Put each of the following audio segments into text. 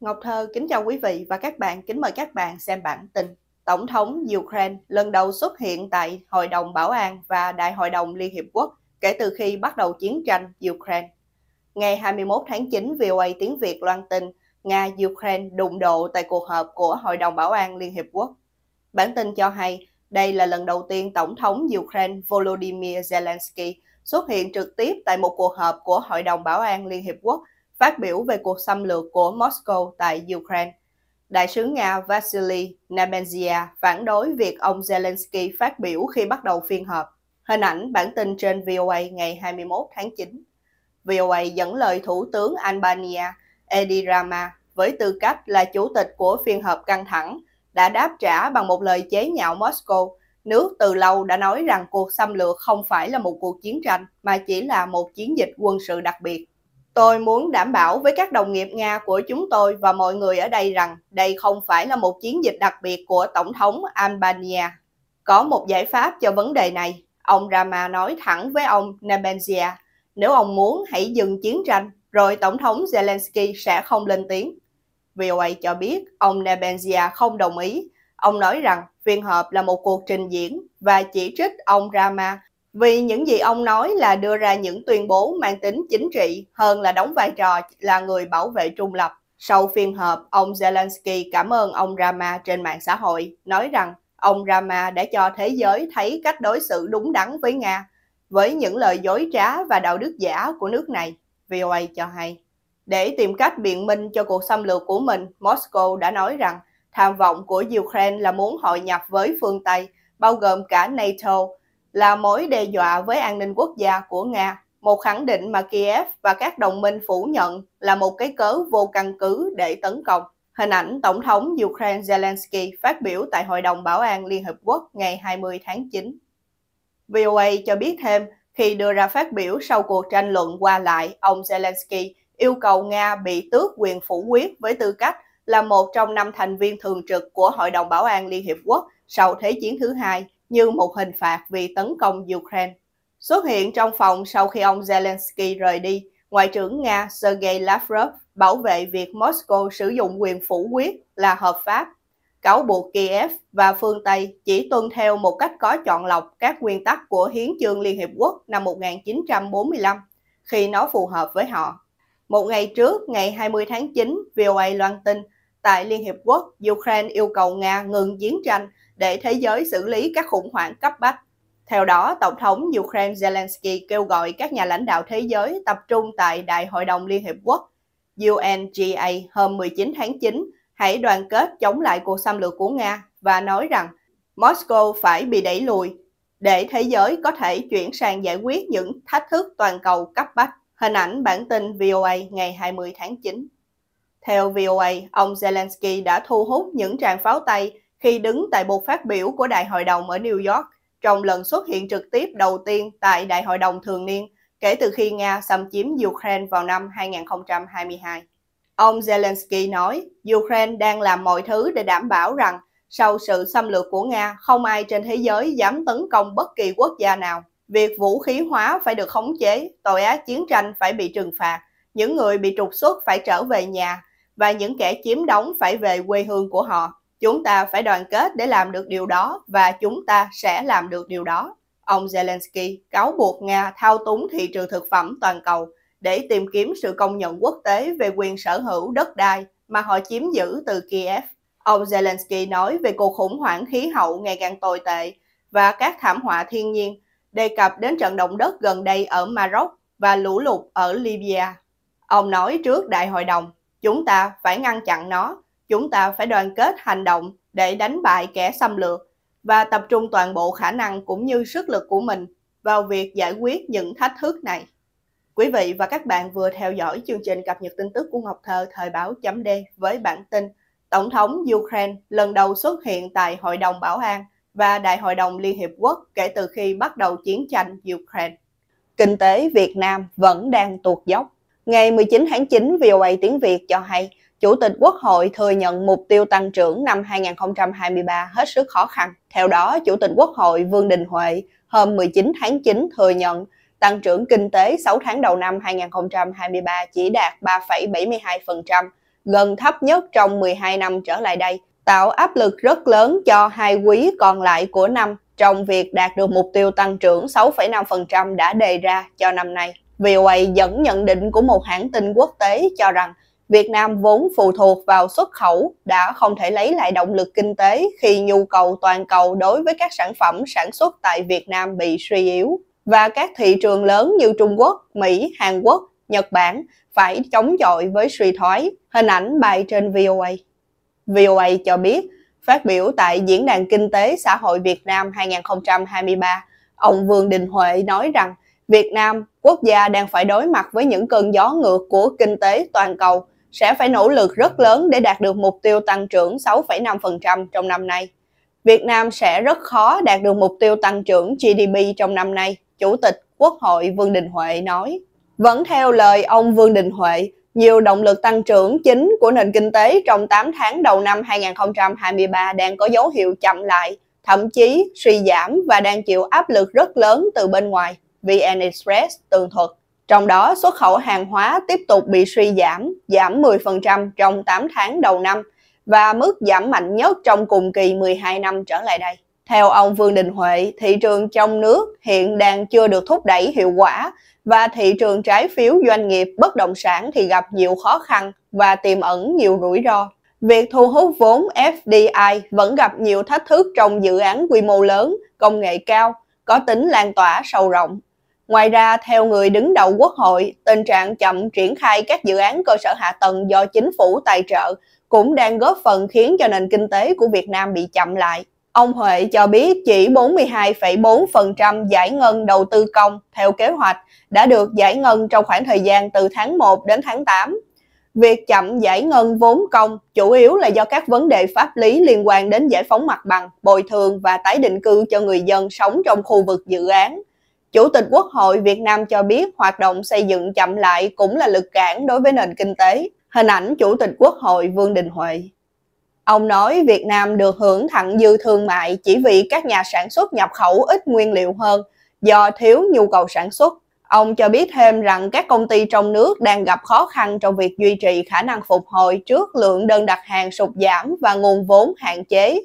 Ngọc Thơ kính chào quý vị và các bạn, kính mời các bạn xem bản tin. Tổng thống Ukraine lần đầu xuất hiện tại Hội đồng Bảo an và Đại hội đồng Liên Hiệp Quốc kể từ khi bắt đầu chiến tranh Ukraine. Ngày 21 tháng 9, VOA tiếng Việt loan tin Nga-Ukraine đụng độ tại cuộc họp của Hội đồng Bảo an Liên Hiệp Quốc. Bản tin cho hay đây là lần đầu tiên Tổng thống Ukraine Volodymyr Zelensky xuất hiện trực tiếp tại một cuộc họp của Hội đồng Bảo an Liên Hiệp Quốc phát biểu về cuộc xâm lược của Moscow tại Ukraine. Đại sứ Nga Vasily Nebenzia phản đối việc ông Zelensky phát biểu khi bắt đầu phiên họp. Hình ảnh bản tin trên VOA ngày 21 tháng 9. VOA dẫn lời Thủ tướng Albania Edi Rama với tư cách là chủ tịch của phiên họp căng thẳng đã đáp trả bằng một lời chế nhạo Moscow nước từ lâu đã nói rằng cuộc xâm lược không phải là một cuộc chiến tranh mà chỉ là một chiến dịch quân sự đặc biệt. Tôi muốn đảm bảo với các đồng nghiệp Nga của chúng tôi và mọi người ở đây rằng đây không phải là một chiến dịch đặc biệt của Tổng thống Albania. Có một giải pháp cho vấn đề này, ông Rama nói thẳng với ông Nebenzia. Nếu ông muốn, hãy dừng chiến tranh, rồi Tổng thống Zelensky sẽ không lên tiếng. VOA cho biết ông Nebenzia không đồng ý. Ông nói rằng phiên họp là một cuộc trình diễn và chỉ trích ông Rama vì những gì ông nói là đưa ra những tuyên bố mang tính chính trị hơn là đóng vai trò là người bảo vệ trung lập. Sau phiên họp, ông Zelensky cảm ơn ông Rama trên mạng xã hội, nói rằng ông Rama đã cho thế giới thấy cách đối xử đúng đắn với Nga, với những lời dối trá và đạo đức giả của nước này, VOA cho hay. Để tìm cách biện minh cho cuộc xâm lược của mình, Moscow đã nói rằng tham vọng của Ukraine là muốn hội nhập với phương Tây, bao gồm cả NATO, là mối đe dọa với an ninh quốc gia của Nga, một khẳng định mà Kiev và các đồng minh phủ nhận là một cái cớ vô căn cứ để tấn công. Hình ảnh Tổng thống Ukraine Zelensky phát biểu tại Hội đồng Bảo an Liên Hợp Quốc ngày 20 tháng 9. VOA cho biết thêm, khi đưa ra phát biểu sau cuộc tranh luận qua lại, ông Zelensky yêu cầu Nga bị tước quyền phủ quyết với tư cách là một trong năm thành viên thường trực của Hội đồng Bảo an Liên Hiệp Quốc sau Thế chiến thứ hai như một hình phạt vì tấn công Ukraine. Xuất hiện trong phòng sau khi ông Zelensky rời đi, Ngoại trưởng Nga Sergei Lavrov bảo vệ việc Moscow sử dụng quyền phủ quyết là hợp pháp, cáo buộc Kiev và phương Tây chỉ tuân theo một cách có chọn lọc các nguyên tắc của Hiến chương Liên Hiệp Quốc năm 1945 khi nó phù hợp với họ. Một ngày trước, ngày 20 tháng 9, VOA loan tin tại Liên Hiệp Quốc, Ukraine yêu cầu Nga ngừng chiến tranh để thế giới xử lý các khủng hoảng cấp bách. Theo đó, Tổng thống Ukraine Zelensky kêu gọi các nhà lãnh đạo thế giới tập trung tại Đại hội đồng Liên Hiệp Quốc UNGA hôm 19 tháng 9 hãy đoàn kết chống lại cuộc xâm lược của Nga và nói rằng Moscow phải bị đẩy lùi để thế giới có thể chuyển sang giải quyết những thách thức toàn cầu cấp bách. Hình ảnh bản tin VOA ngày 20 tháng 9. Theo VOA, ông Zelensky đã thu hút những tràng pháo tay khi đứng tại một phát biểu của Đại hội đồng ở New York trong lần xuất hiện trực tiếp đầu tiên tại Đại hội đồng thường niên kể từ khi Nga xâm chiếm Ukraine vào năm 2022. Ông Zelensky nói, Ukraine đang làm mọi thứ để đảm bảo rằng sau sự xâm lược của Nga, không ai trên thế giới dám tấn công bất kỳ quốc gia nào. Việc vũ khí hóa phải được khống chế, tội ác chiến tranh phải bị trừng phạt, những người bị trục xuất phải trở về nhà và những kẻ chiếm đóng phải về quê hương của họ. Chúng ta phải đoàn kết để làm được điều đó và chúng ta sẽ làm được điều đó. Ông Zelensky cáo buộc Nga thao túng thị trường thực phẩm toàn cầu để tìm kiếm sự công nhận quốc tế về quyền sở hữu đất đai mà họ chiếm giữ từ Kiev. Ông Zelensky nói về cuộc khủng hoảng khí hậu ngày càng tồi tệ và các thảm họa thiên nhiên, đề cập đến trận động đất gần đây ở Maroc và lũ lụt ở Libya. Ông nói trước Đại hội đồng Chúng ta phải ngăn chặn nó, chúng ta phải đoàn kết hành động để đánh bại kẻ xâm lược và tập trung toàn bộ khả năng cũng như sức lực của mình vào việc giải quyết những thách thức này. Quý vị và các bạn vừa theo dõi chương trình cập nhật tin tức của Ngọc Thơ thời báo chấm D với bản tin Tổng thống Ukraine lần đầu xuất hiện tại Hội đồng Bảo an và Đại hội đồng Liên Hiệp Quốc kể từ khi bắt đầu chiến tranh Ukraine. Kinh tế Việt Nam vẫn đang tuột dốc Ngày 19 tháng 9, VOA tiếng Việt cho hay, Chủ tịch Quốc hội thừa nhận mục tiêu tăng trưởng năm 2023 hết sức khó khăn. Theo đó, Chủ tịch Quốc hội Vương Đình Huệ hôm 19 tháng 9 thừa nhận tăng trưởng kinh tế 6 tháng đầu năm 2023 chỉ đạt 3,72%, gần thấp nhất trong 12 năm trở lại đây, tạo áp lực rất lớn cho hai quý còn lại của năm trong việc đạt được mục tiêu tăng trưởng 6,5% đã đề ra cho năm nay. VOA dẫn nhận định của một hãng tin quốc tế cho rằng Việt Nam vốn phụ thuộc vào xuất khẩu đã không thể lấy lại động lực kinh tế khi nhu cầu toàn cầu đối với các sản phẩm sản xuất tại Việt Nam bị suy yếu và các thị trường lớn như Trung Quốc, Mỹ, Hàn Quốc, Nhật Bản phải chống chọi với suy thoái. Hình ảnh bài trên VOA. VOA cho biết, phát biểu tại Diễn đàn Kinh tế Xã hội Việt Nam 2023, ông Vương Đình Huệ nói rằng Việt Nam, quốc gia đang phải đối mặt với những cơn gió ngược của kinh tế toàn cầu, sẽ phải nỗ lực rất lớn để đạt được mục tiêu tăng trưởng 6,5% trong năm nay. Việt Nam sẽ rất khó đạt được mục tiêu tăng trưởng GDP trong năm nay, Chủ tịch Quốc hội Vương Đình Huệ nói. Vẫn theo lời ông Vương Đình Huệ, nhiều động lực tăng trưởng chính của nền kinh tế trong 8 tháng đầu năm 2023 đang có dấu hiệu chậm lại, thậm chí suy giảm và đang chịu áp lực rất lớn từ bên ngoài. VN Express tường thuật. Trong đó, xuất khẩu hàng hóa tiếp tục bị suy giảm, giảm 10% trong 8 tháng đầu năm và mức giảm mạnh nhất trong cùng kỳ 12 năm trở lại đây. Theo ông Vương Đình Huệ, thị trường trong nước hiện đang chưa được thúc đẩy hiệu quả và thị trường trái phiếu doanh nghiệp bất động sản thì gặp nhiều khó khăn và tiềm ẩn nhiều rủi ro. Việc thu hút vốn FDI vẫn gặp nhiều thách thức trong dự án quy mô lớn, công nghệ cao, có tính lan tỏa sâu rộng. Ngoài ra, theo người đứng đầu Quốc hội, tình trạng chậm triển khai các dự án cơ sở hạ tầng do chính phủ tài trợ cũng đang góp phần khiến cho nền kinh tế của Việt Nam bị chậm lại. Ông Huệ cho biết chỉ 42,4% giải ngân đầu tư công theo kế hoạch đã được giải ngân trong khoảng thời gian từ tháng 1 đến tháng 8. Việc chậm giải ngân vốn công chủ yếu là do các vấn đề pháp lý liên quan đến giải phóng mặt bằng, bồi thường và tái định cư cho người dân sống trong khu vực dự án. Chủ tịch Quốc hội Việt Nam cho biết hoạt động xây dựng chậm lại cũng là lực cản đối với nền kinh tế. Hình ảnh Chủ tịch Quốc hội Vương Đình Huệ. Ông nói Việt Nam được hưởng thặng dư thương mại chỉ vì các nhà sản xuất nhập khẩu ít nguyên liệu hơn do thiếu nhu cầu sản xuất. Ông cho biết thêm rằng các công ty trong nước đang gặp khó khăn trong việc duy trì khả năng phục hồi trước lượng đơn đặt hàng sụt giảm và nguồn vốn hạn chế.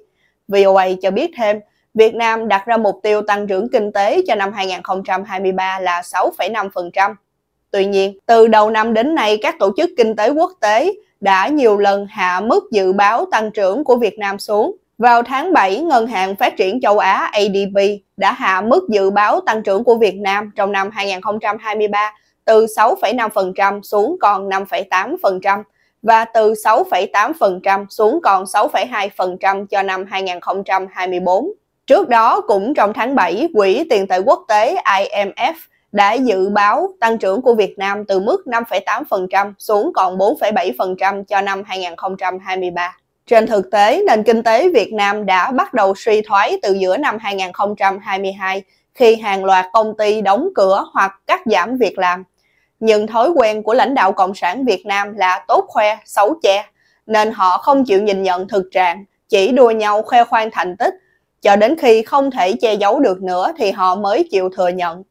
VOA cho biết thêm, Việt Nam đặt ra mục tiêu tăng trưởng kinh tế cho năm 2023 là 6,5%. Tuy nhiên, từ đầu năm đến nay, các tổ chức kinh tế quốc tế đã nhiều lần hạ mức dự báo tăng trưởng của Việt Nam xuống. Vào tháng 7, Ngân hàng Phát triển Châu Á ADB đã hạ mức dự báo tăng trưởng của Việt Nam trong năm 2023 từ 6,5% xuống còn 5,8% và từ 6,8% xuống còn 6,2% cho năm 2024. Trước đó, cũng trong tháng 7, Quỹ tiền tệ quốc tế IMF đã dự báo tăng trưởng của Việt Nam từ mức 5,8% xuống còn 4,7% cho năm 2023. Trên thực tế, nền kinh tế Việt Nam đã bắt đầu suy thoái từ giữa năm 2022 khi hàng loạt công ty đóng cửa hoặc cắt giảm việc làm. Nhưng thói quen của lãnh đạo Cộng sản Việt Nam là tốt khoe, xấu che, nên họ không chịu nhìn nhận thực trạng, chỉ đua nhau khoe khoang thành tích cho đến khi không thể che giấu được nữa thì họ mới chịu thừa nhận.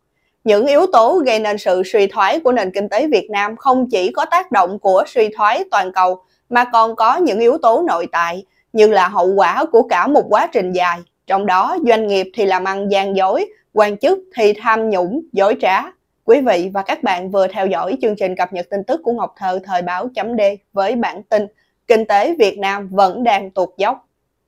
Những yếu tố gây nên sự suy thoái của nền kinh tế Việt Nam không chỉ có tác động của suy thoái toàn cầu mà còn có những yếu tố nội tại như là hậu quả của cả một quá trình dài, trong đó doanh nghiệp thì làm ăn gian dối, quan chức thì tham nhũng, dối trá. Quý vị và các bạn vừa theo dõi chương trình cập nhật tin tức của Ngọc Thơ thời báo chấm D với bản tin Kinh tế Việt Nam vẫn đang tụt dốc.